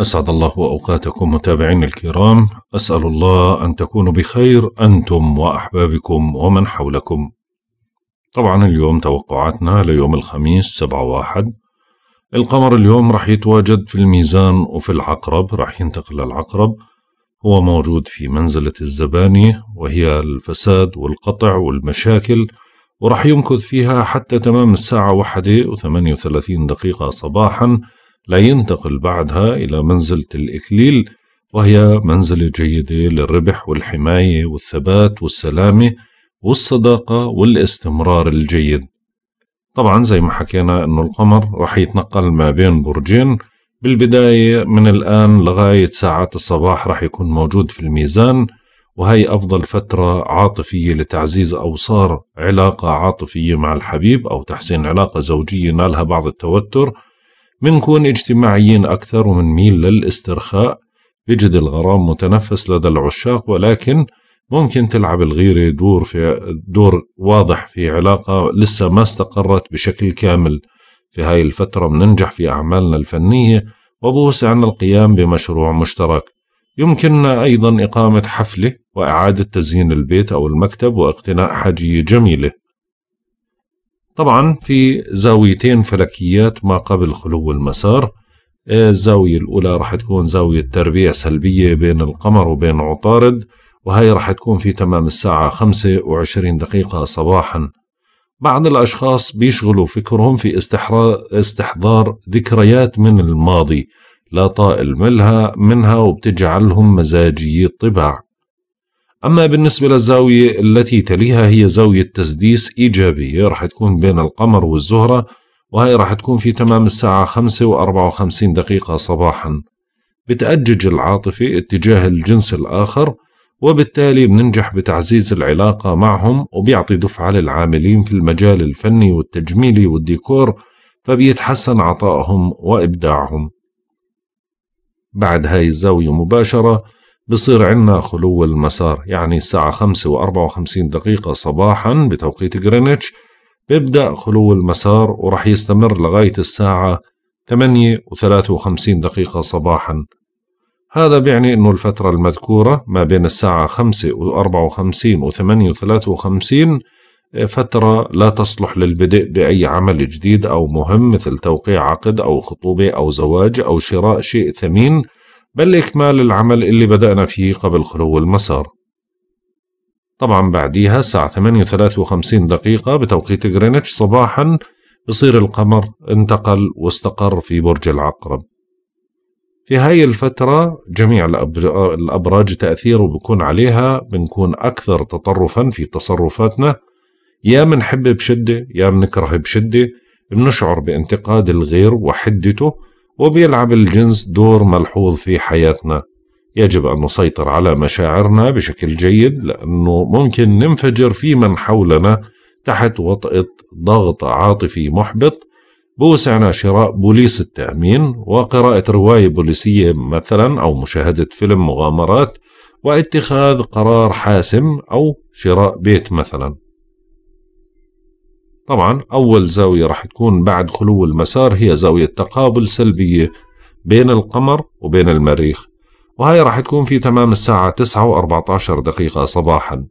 أسعد الله أوقاتكم متابعين الكرام أسأل الله أن تكونوا بخير أنتم وأحبابكم ومن حولكم طبعا اليوم توقعاتنا ليوم الخميس سبعة واحد القمر اليوم راح يتواجد في الميزان وفي العقرب راح ينتقل للعقرب هو موجود في منزلة الزباني وهي الفساد والقطع والمشاكل وراح يمكث فيها حتى تمام الساعة واحدة وثمانية وثلاثين دقيقة صباحاً لا ينتقل بعدها إلى منزلة الإكليل وهي منزلة جيدة للربح والحماية والثبات والسلامة والصداقة والاستمرار الجيد طبعا زي ما حكينا أنه القمر رح يتنقل ما بين برجين بالبداية من الآن لغاية ساعات الصباح رح يكون موجود في الميزان وهي أفضل فترة عاطفية لتعزيز أوصار علاقة عاطفية مع الحبيب أو تحسين علاقة زوجية نالها بعض التوتر منكون اجتماعيين أكثر ميل للاسترخاء بجد الغرام متنفس لدى العشاق ولكن ممكن تلعب الغيرة دور في دور واضح في علاقة لسه ما استقرت بشكل كامل في هاي الفترة بننجح في أعمالنا الفنية وبوسعنا القيام بمشروع مشترك يمكننا أيضا إقامة حفلة وإعادة تزيين البيت أو المكتب واقتناء حاجية جميلة طبعا في زاويتين فلكيات ما قبل خلو المسار الزاوية الأولى راح تكون زاوية تربيع سلبية بين القمر وبين عطارد وهي راح تكون في تمام الساعة 25 دقيقة صباحا بعض الأشخاص بيشغلوا فكرهم في استحضار ذكريات من الماضي لا طائل منها منها وبتجعلهم مزاجي الطباع أما بالنسبة للزاوية التي تليها هي زاوية تسديس إيجابية رح تكون بين القمر والزهرة وهي رح تكون في تمام الساعة 5 و 54 دقيقة صباحا بتأجج العاطفة اتجاه الجنس الآخر وبالتالي بننجح بتعزيز العلاقة معهم وبيعطي دفعة للعاملين في المجال الفني والتجميلي والديكور فبيتحسن عطائهم وإبداعهم بعد هاي الزاوية مباشرة بصير عنا خلو المسار يعني الساعة خمسة وأربعة وخمسين دقيقة صباحا بتوقيت غرينتش بيبدأ خلو المسار ورح يستمر لغاية الساعة ثمانية وثلاثة وخمسين دقيقة صباحا هذا بيعني أنه الفترة المذكورة ما بين الساعة خمسة وأربعة وخمسين وثمانية وثلاثة وخمسين فترة لا تصلح للبدء بأي عمل جديد أو مهم مثل توقيع عقد أو خطوبة أو زواج أو شراء شيء ثمين بل إكمال العمل اللي بدأنا فيه قبل خلو المسار طبعا بعديها الساعة 8:53 دقيقة بتوقيت غرينتش صباحا بصير القمر انتقل واستقر في برج العقرب في هاي الفترة جميع الأبراج تأثيره بكون عليها بنكون أكثر تطرفا في تصرفاتنا يا منحب بشدة يا منكره بشدة بنشعر بانتقاد الغير وحدته وبيلعب الجنس دور ملحوظ في حياتنا يجب أن نسيطر على مشاعرنا بشكل جيد لأنه ممكن ننفجر في من حولنا تحت وطأة ضغط عاطفي محبط بوسعنا شراء بوليس التأمين وقراءة رواية بوليسية مثلا أو مشاهدة فيلم مغامرات واتخاذ قرار حاسم أو شراء بيت مثلا طبعا أول زاوية راح تكون بعد خلو المسار هي زاوية تقابل سلبية بين القمر وبين المريخ وهي راح تكون في تمام الساعة 9 و14 دقيقة صباحا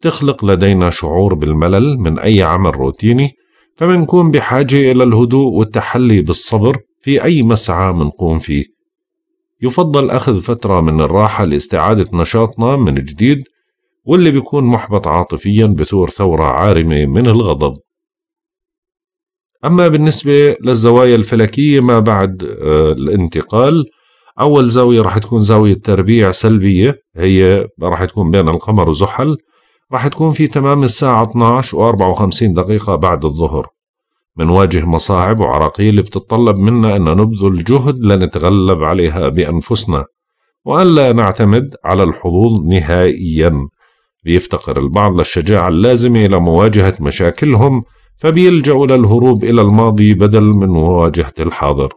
تخلق لدينا شعور بالملل من أي عمل روتيني فمنكون بحاجة إلى الهدوء والتحلي بالصبر في أي مسعى منقوم فيه يفضل أخذ فترة من الراحة لاستعادة نشاطنا من جديد واللي بيكون محبط عاطفيا بثور ثورة عارمة من الغضب أما بالنسبة للزوايا الفلكية ما بعد آه، الانتقال أول زاوية راح تكون زاوية تربيع سلبية هي راح تكون بين القمر وزحل راح تكون في تمام الساعة 12 و 54 دقيقة بعد الظهر منواجه مصاعب وعراقيل بتتطلب منا أن نبذل جهد لنتغلب عليها بأنفسنا وألا نعتمد على الحظوظ نهائيا بيفتقر البعض للشجاعة اللازمة لمواجهة مشاكلهم فبيلجأوا للهروب إلى الماضي بدل من مواجهة الحاضر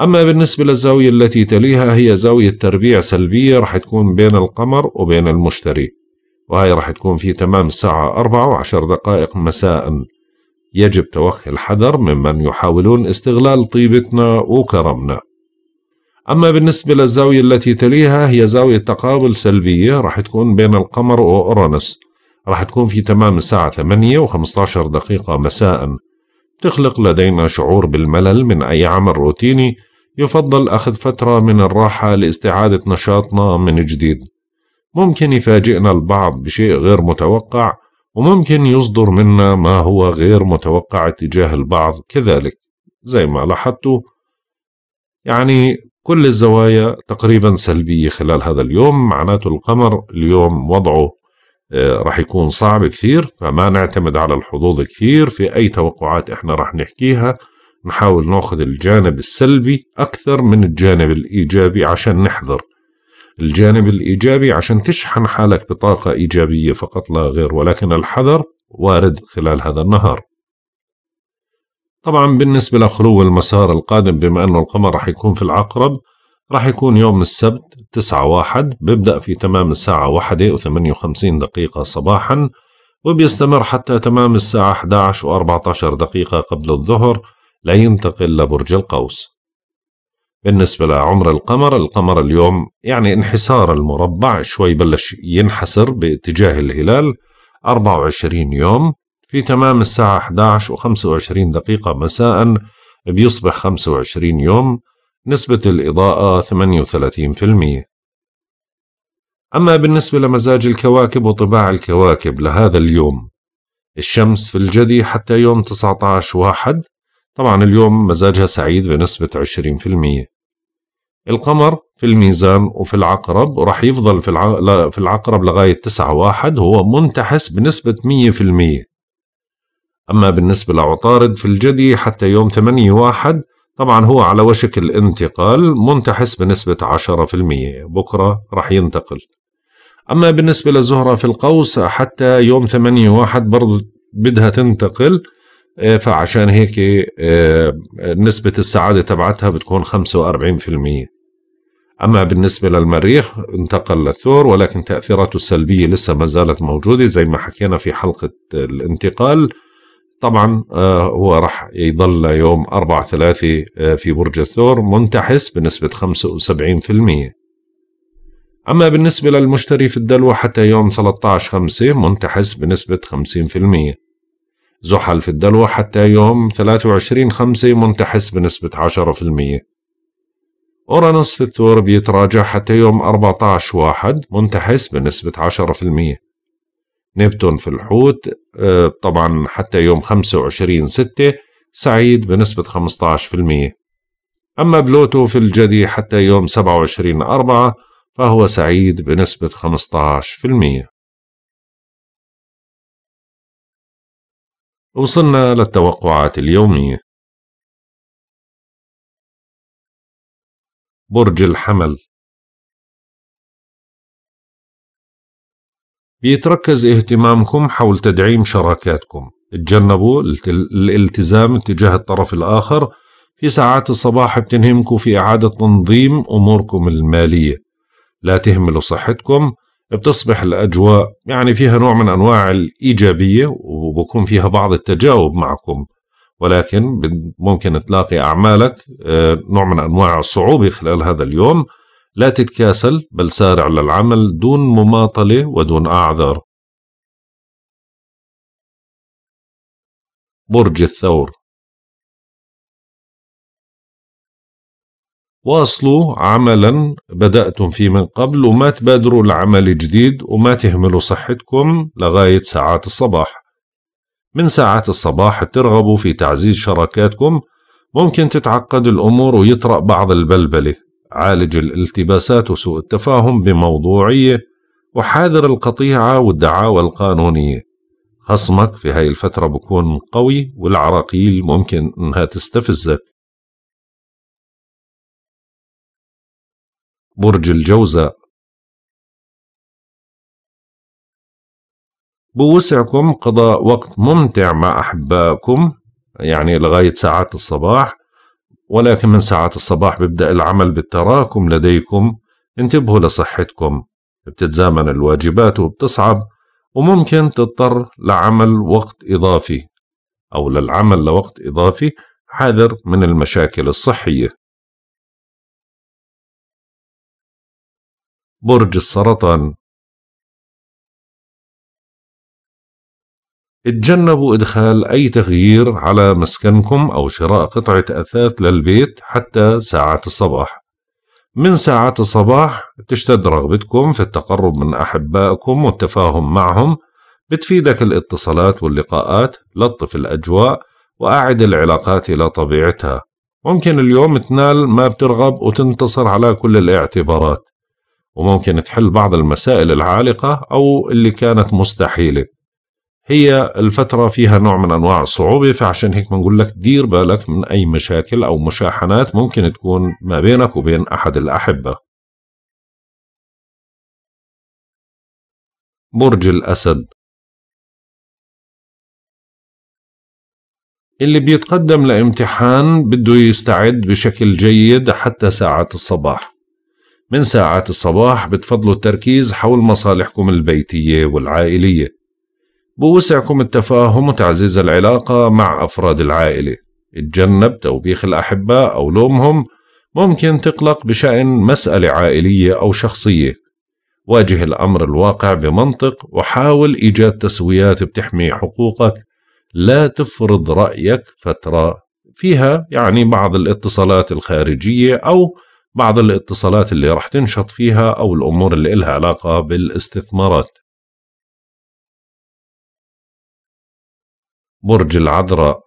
أما بالنسبة للزاوية التي تليها هي زاوية تربيع سلبية رح تكون بين القمر وبين المشتري وهي رح تكون في تمام الساعة 4 وعشر دقائق مساء يجب توخي الحذر ممن يحاولون استغلال طيبتنا وكرمنا أما بالنسبة للزاوية التي تليها هي زاوية تقابل سلبية رح تكون بين القمر وأورانوس راح تكون في تمام الساعة 8 و15 دقيقة مساء تخلق لدينا شعور بالملل من أي عمل روتيني يفضل أخذ فترة من الراحة لاستعادة نشاطنا من جديد ممكن يفاجئنا البعض بشيء غير متوقع وممكن يصدر منا ما هو غير متوقع تجاه البعض كذلك زي ما لاحظتوا يعني كل الزوايا تقريبا سلبية خلال هذا اليوم معناته القمر اليوم وضعه آه، راح يكون صعب كثير فما نعتمد على الحظوظ كثير في أي توقعات إحنا راح نحكيها نحاول ناخذ الجانب السلبي أكثر من الجانب الإيجابي عشان نحذر الجانب الإيجابي عشان تشحن حالك بطاقة إيجابية فقط لا غير ولكن الحذر وارد خلال هذا النهار طبعا بالنسبة لخلو المسار القادم بما أنه القمر راح يكون في العقرب راح يكون يوم السبت 9 واحد بيبدأ في تمام الساعة واحدة وثمانية وخمسين دقيقة صباحا وبيستمر حتى تمام الساعة 11 و14 دقيقة قبل الظهر لينتقل لبرج القوس بالنسبة لعمر القمر القمر اليوم يعني انحسار المربع شوي بلش ينحسر باتجاه الهلال 24 يوم في تمام الساعة 11 و25 دقيقة مساء بيصبح 25 يوم نسبة الإضاءة 38% أما بالنسبة لمزاج الكواكب وطباع الكواكب لهذا اليوم الشمس في الجدي حتى يوم 19 واحد طبعا اليوم مزاجها سعيد بنسبة 20% القمر في الميزان وفي العقرب وراح يفضل في, الع... في العقرب لغاية 9 واحد هو منتحس بنسبة 100% أما بالنسبة لعطارد في الجدي حتى يوم 8 واحد طبعا هو على وشك الانتقال منتحس بنسبة 10% بكرة راح ينتقل أما بالنسبة للزهرة في القوس حتى يوم 8 واحد برضو بدها تنتقل آه، فعشان هيك آه، نسبة السعادة تبعتها بتكون 45% أما بالنسبة للمريخ انتقل للثور ولكن تأثيراته السلبية لسه ما زالت موجودة زي ما حكينا في حلقة الانتقال طبعا آه، هو راح يظل يوم 4 3 آه، في برج الثور منتحس بنسبة 75% أما بالنسبة للمشتري في الدلو حتى يوم 13 5 منتحس بنسبة 50% زحل في الدلو حتى يوم 23 5 منتحس بنسبة 10% أورانوس في الثور بيتراجع حتى يوم 14 1 منتحس بنسبة 10% نبتون في الحوت آه، طبعا حتى يوم 25 ستة سعيد بنسبة 15% أما بلوتو في الجدي حتى يوم 27 أربعة فهو سعيد بنسبة 15% وصلنا للتوقعات اليومية برج الحمل بيتركز اهتمامكم حول تدعيم شراكاتكم تجنبوا الالتزام تجاه الطرف الآخر في ساعات الصباح بتنهمكم في إعادة تنظيم أموركم المالية لا تهملوا صحتكم بتصبح الأجواء يعني فيها نوع من أنواع الإيجابية وبكون فيها بعض التجاوب معكم ولكن ممكن تلاقي أعمالك آه، نوع من أنواع الصعوبة خلال هذا اليوم لا تتكاسل بل سارع للعمل دون مماطلة ودون أعذار برج الثور واصلوا عملا بدأتم فيه من قبل وما تبادروا لعمل جديد وما تهملوا صحتكم لغاية ساعات الصباح من ساعات الصباح ترغبوا في تعزيز شراكاتكم ممكن تتعقد الأمور ويطرأ بعض البلبلة عالج الالتباسات وسوء التفاهم بموضوعية وحاذر القطيعة والدعاوى القانونية خصمك في هاي الفترة بكون قوي والعراقيل ممكن انها تستفزك برج الجوزاء بوسعكم قضاء وقت ممتع مع أحبائكم يعني لغاية ساعات الصباح ولكن من ساعات الصباح بيبدأ العمل بالتراكم لديكم انتبهوا لصحتكم بتتزامن الواجبات وبتصعب وممكن تضطر لعمل وقت إضافي أو للعمل لوقت إضافي حذر من المشاكل الصحية برج السرطان اتجنبوا إدخال أي تغيير على مسكنكم أو شراء قطعة أثاث للبيت حتى ساعات الصباح من ساعات الصباح بتشتد رغبتكم في التقرب من أحبائكم والتفاهم معهم بتفيدك الاتصالات واللقاءات لطف الأجواء وأعد العلاقات إلى طبيعتها ممكن اليوم تنال ما بترغب وتنتصر على كل الاعتبارات وممكن تحل بعض المسائل العالقة أو اللي كانت مستحيلة هي الفترة فيها نوع من أنواع الصعوبة فعشان هيك بنقول لك دير بالك من أي مشاكل أو مشاحنات ممكن تكون ما بينك وبين أحد الأحبة برج الأسد اللي بيتقدم لامتحان بده يستعد بشكل جيد حتى ساعات الصباح من ساعات الصباح بتفضلوا التركيز حول مصالحكم البيتية والعائلية بوسعكم التفاهم وتعزيز العلاقة مع أفراد العائلة اتجنب توبيخ الأحباء أو لومهم ممكن تقلق بشأن مسألة عائلية أو شخصية واجه الأمر الواقع بمنطق وحاول إيجاد تسويات بتحمي حقوقك لا تفرض رأيك فترة فيها يعني بعض الاتصالات الخارجية أو بعض الاتصالات اللي راح تنشط فيها أو الأمور اللي إلها علاقة بالاستثمارات برج العذراء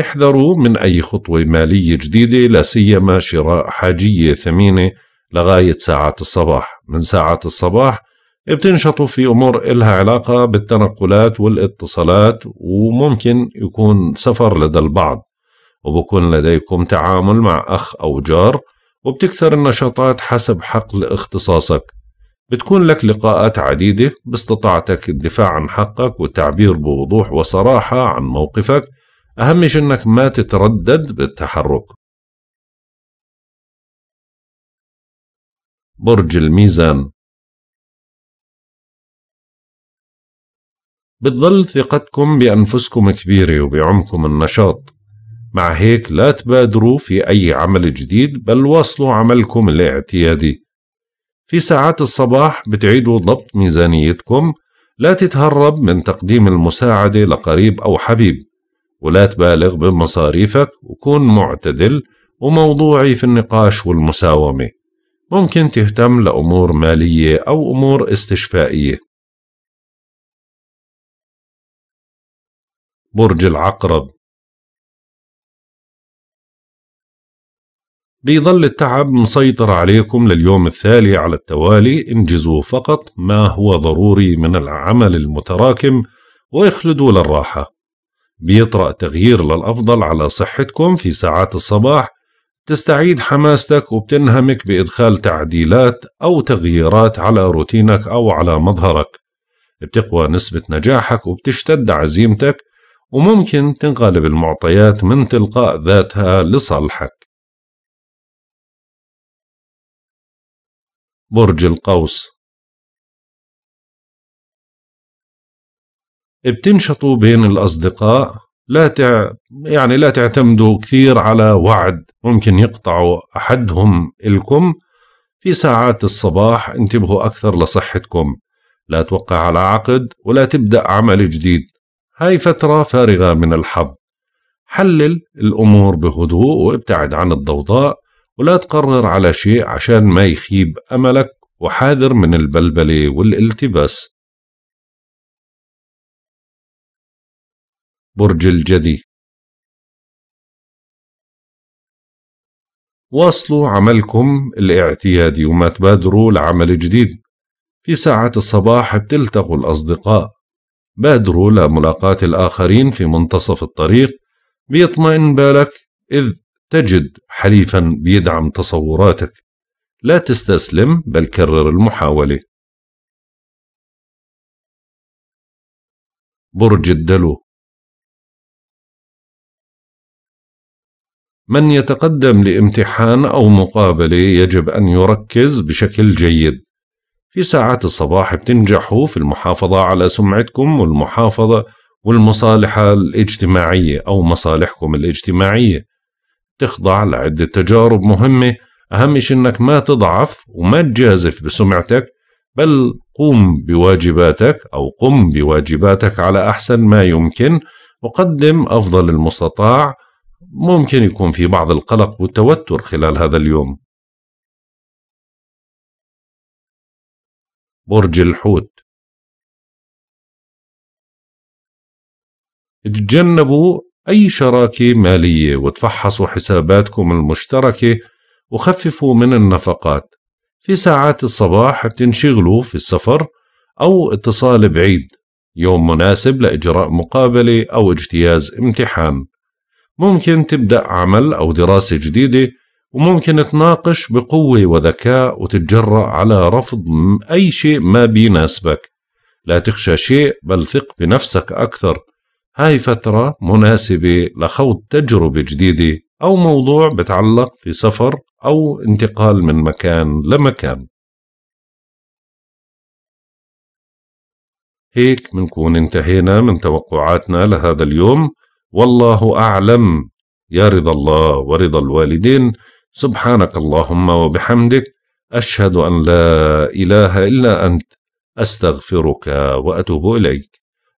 احذروا من أي خطوة مالية جديدة لا سيما شراء حاجية ثمينة لغاية ساعات الصباح من ساعات الصباح بتنشطوا في أمور إلها علاقة بالتنقلات والاتصالات وممكن يكون سفر لدى البعض وبكون لديكم تعامل مع أخ أو جار وبتكثر النشاطات حسب حقل اختصاصك بتكون لك لقاءات عديدة باستطاعتك الدفاع عن حقك والتعبير بوضوح وصراحة عن موقفك أهم شيء أنك ما تتردد بالتحرك برج الميزان بتظل ثقتكم بأنفسكم كبيرة وبعمكم النشاط مع هيك لا تبادروا في أي عمل جديد بل واصلوا عملكم الاعتيادي في ساعات الصباح بتعيدوا ضبط ميزانيتكم لا تتهرب من تقديم المساعدة لقريب أو حبيب ولا تبالغ بمصاريفك وكون معتدل وموضوعي في النقاش والمساومة ممكن تهتم لأمور مالية أو أمور استشفائية برج العقرب بيظل التعب مسيطر عليكم لليوم الثالي على التوالي انجزوا فقط ما هو ضروري من العمل المتراكم واخلدوا للراحة بيطرأ تغيير للأفضل على صحتكم في ساعات الصباح تستعيد حماستك وبتنهمك بإدخال تعديلات أو تغييرات على روتينك أو على مظهرك بتقوى نسبة نجاحك وبتشتد عزيمتك وممكن تنقلب المعطيات من تلقاء ذاتها لصالحك برج القوس بتنشطوا بين الأصدقاء لا تع... يعني لا تعتمدوا كثير على وعد ممكن يقطعوا أحدهم إلكم في ساعات الصباح انتبهوا أكثر لصحتكم لا توقع على عقد ولا تبدأ عمل جديد هاي فترة فارغة من الحظ حلل الأمور بهدوء وابتعد عن الضوضاء ولا تقرر على شيء عشان ما يخيب أملك وحاذر من البلبلة والالتباس برج الجدي واصلوا عملكم الاعتيادي وما تبادروا لعمل جديد في ساعة الصباح بتلتقوا الأصدقاء بادروا لملاقاة الآخرين في منتصف الطريق بيطمئن بالك إذ تجد حليفا بيدعم تصوراتك لا تستسلم بل كرر المحاولة برج الدلو من يتقدم لامتحان أو مقابلة يجب أن يركز بشكل جيد في ساعات الصباح بتنجحوا في المحافظة على سمعتكم والمحافظة والمصالحة الاجتماعية أو مصالحكم الاجتماعية تخضع لعدة تجارب مهمة أهم شيء أنك ما تضعف وما تجازف بسمعتك بل قوم بواجباتك أو قم بواجباتك على أحسن ما يمكن وقدم أفضل المستطاع ممكن يكون في بعض القلق والتوتر خلال هذا اليوم برج الحوت تجنبوا أي شراكة مالية وتفحصوا حساباتكم المشتركة وخففوا من النفقات في ساعات الصباح بتنشغلوا في السفر أو اتصال بعيد يوم مناسب لإجراء مقابلة أو اجتياز امتحان ممكن تبدأ عمل أو دراسة جديدة وممكن تناقش بقوة وذكاء وتتجرأ على رفض أي شيء ما بيناسبك لا تخشى شيء بل ثق بنفسك أكثر هاي فترة مناسبة لخوض تجربة جديدة أو موضوع بتعلق في سفر أو انتقال من مكان لمكان هيك منكون انتهينا من توقعاتنا لهذا اليوم والله أعلم يا رضا الله ورضا الوالدين سبحانك اللهم وبحمدك أشهد أن لا إله إلا أنت أستغفرك وأتوب إليك